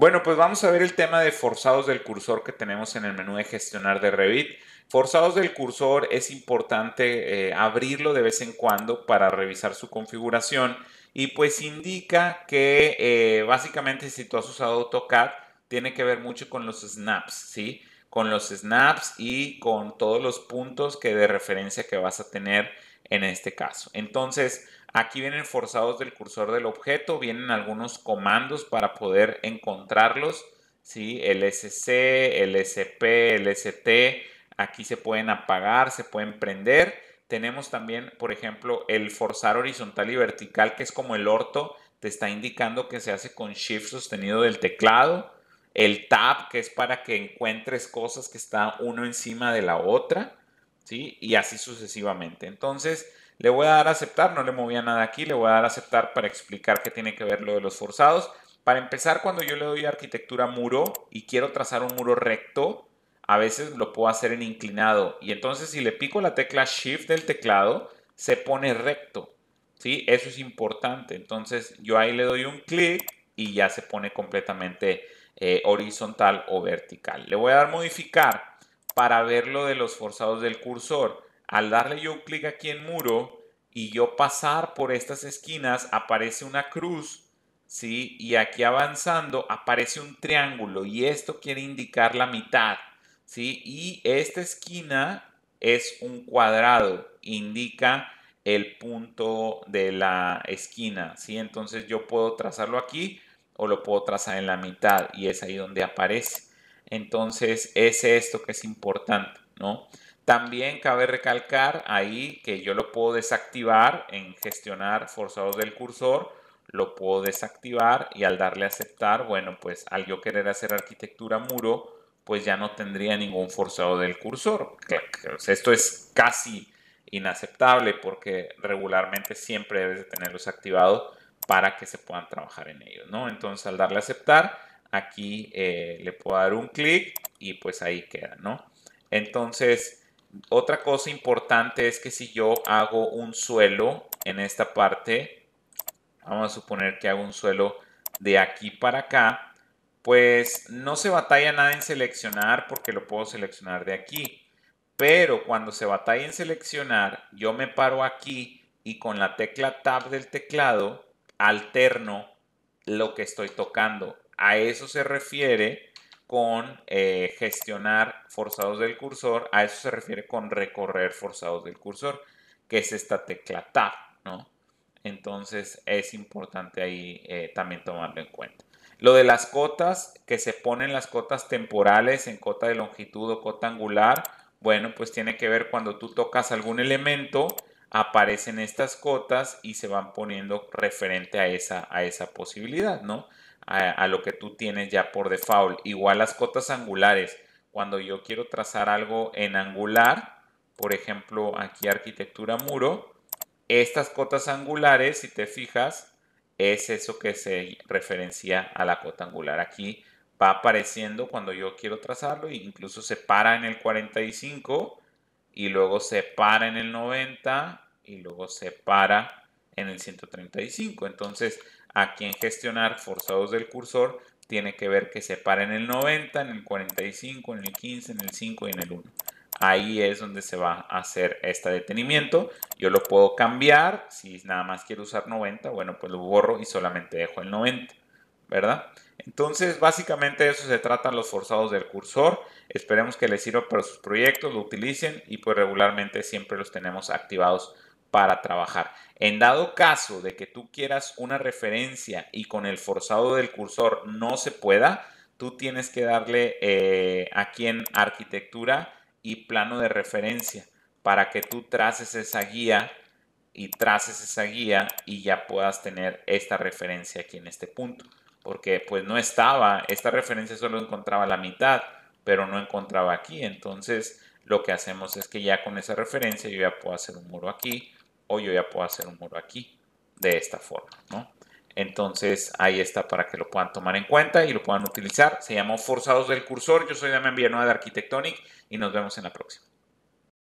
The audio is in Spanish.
Bueno, pues vamos a ver el tema de forzados del cursor que tenemos en el menú de gestionar de Revit. Forzados del cursor es importante eh, abrirlo de vez en cuando para revisar su configuración y pues indica que eh, básicamente si tú has usado AutoCAD tiene que ver mucho con los snaps, ¿sí? Con los snaps y con todos los puntos que de referencia que vas a tener en este caso. Entonces, Aquí vienen forzados del cursor del objeto, vienen algunos comandos para poder encontrarlos, ¿sí? SP, el ST. aquí se pueden apagar, se pueden prender. Tenemos también, por ejemplo, el forzar horizontal y vertical, que es como el orto, te está indicando que se hace con shift sostenido del teclado. El tab, que es para que encuentres cosas que están uno encima de la otra, ¿sí? Y así sucesivamente. Entonces, le voy a dar a aceptar, no le movía nada aquí, le voy a dar a aceptar para explicar qué tiene que ver lo de los forzados. Para empezar, cuando yo le doy arquitectura muro y quiero trazar un muro recto, a veces lo puedo hacer en inclinado. Y entonces si le pico la tecla Shift del teclado, se pone recto. ¿Sí? Eso es importante. Entonces yo ahí le doy un clic y ya se pone completamente eh, horizontal o vertical. Le voy a dar modificar para ver lo de los forzados del cursor. Al darle yo clic aquí en muro y yo pasar por estas esquinas, aparece una cruz, ¿sí? Y aquí avanzando aparece un triángulo y esto quiere indicar la mitad, ¿sí? Y esta esquina es un cuadrado, indica el punto de la esquina, ¿sí? Entonces yo puedo trazarlo aquí o lo puedo trazar en la mitad y es ahí donde aparece. Entonces es esto que es importante, ¿no? También cabe recalcar ahí que yo lo puedo desactivar en gestionar forzados del cursor, lo puedo desactivar y al darle a aceptar, bueno, pues al yo querer hacer arquitectura muro, pues ya no tendría ningún forzado del cursor. Esto es casi inaceptable porque regularmente siempre debes tenerlos activados para que se puedan trabajar en ellos, ¿no? Entonces al darle a aceptar, aquí eh, le puedo dar un clic y pues ahí queda, ¿no? Entonces, otra cosa importante es que si yo hago un suelo en esta parte, vamos a suponer que hago un suelo de aquí para acá, pues no se batalla nada en seleccionar porque lo puedo seleccionar de aquí. Pero cuando se batalla en seleccionar, yo me paro aquí y con la tecla Tab del teclado alterno lo que estoy tocando. A eso se refiere con eh, gestionar forzados del cursor, a eso se refiere con recorrer forzados del cursor, que es esta tecla Tab, ¿no? Entonces es importante ahí eh, también tomarlo en cuenta. Lo de las cotas, que se ponen las cotas temporales en cota de longitud o cota angular, bueno, pues tiene que ver cuando tú tocas algún elemento, aparecen estas cotas y se van poniendo referente a esa, a esa posibilidad, ¿no? a, lo que tú tienes ya por default. Igual las cotas angulares. Cuando yo quiero trazar algo en angular, por ejemplo, aquí arquitectura muro, estas cotas angulares, si te fijas, es eso que se referencia a la cota angular. Aquí va apareciendo cuando yo quiero trazarlo e incluso se para en el 45 y luego se para en el 90 y luego se para en el 135. Entonces, aquí en gestionar forzados del cursor tiene que ver que se para en el 90, en el 45, en el 15, en el 5 y en el 1. Ahí es donde se va a hacer este detenimiento. Yo lo puedo cambiar. Si nada más quiero usar 90, bueno, pues lo borro y solamente dejo el 90, ¿verdad? Entonces, básicamente eso se tratan los forzados del cursor. Esperemos que les sirva para sus proyectos, lo utilicen y pues regularmente siempre los tenemos activados para trabajar. En dado caso de que tú quieras una referencia y con el forzado del cursor no se pueda, tú tienes que darle eh, aquí en arquitectura y plano de referencia para que tú traces esa guía y traces esa guía y ya puedas tener esta referencia aquí en este punto. Porque pues no estaba, esta referencia solo encontraba la mitad, pero no encontraba aquí. Entonces lo que hacemos es que ya con esa referencia yo ya puedo hacer un muro aquí o yo ya puedo hacer un muro aquí de esta forma, Entonces ahí está para que lo puedan tomar en cuenta y lo puedan utilizar. Se llamó Forzados del Cursor. Yo soy Damián Villanueva de Arquitectonic y nos vemos en la próxima.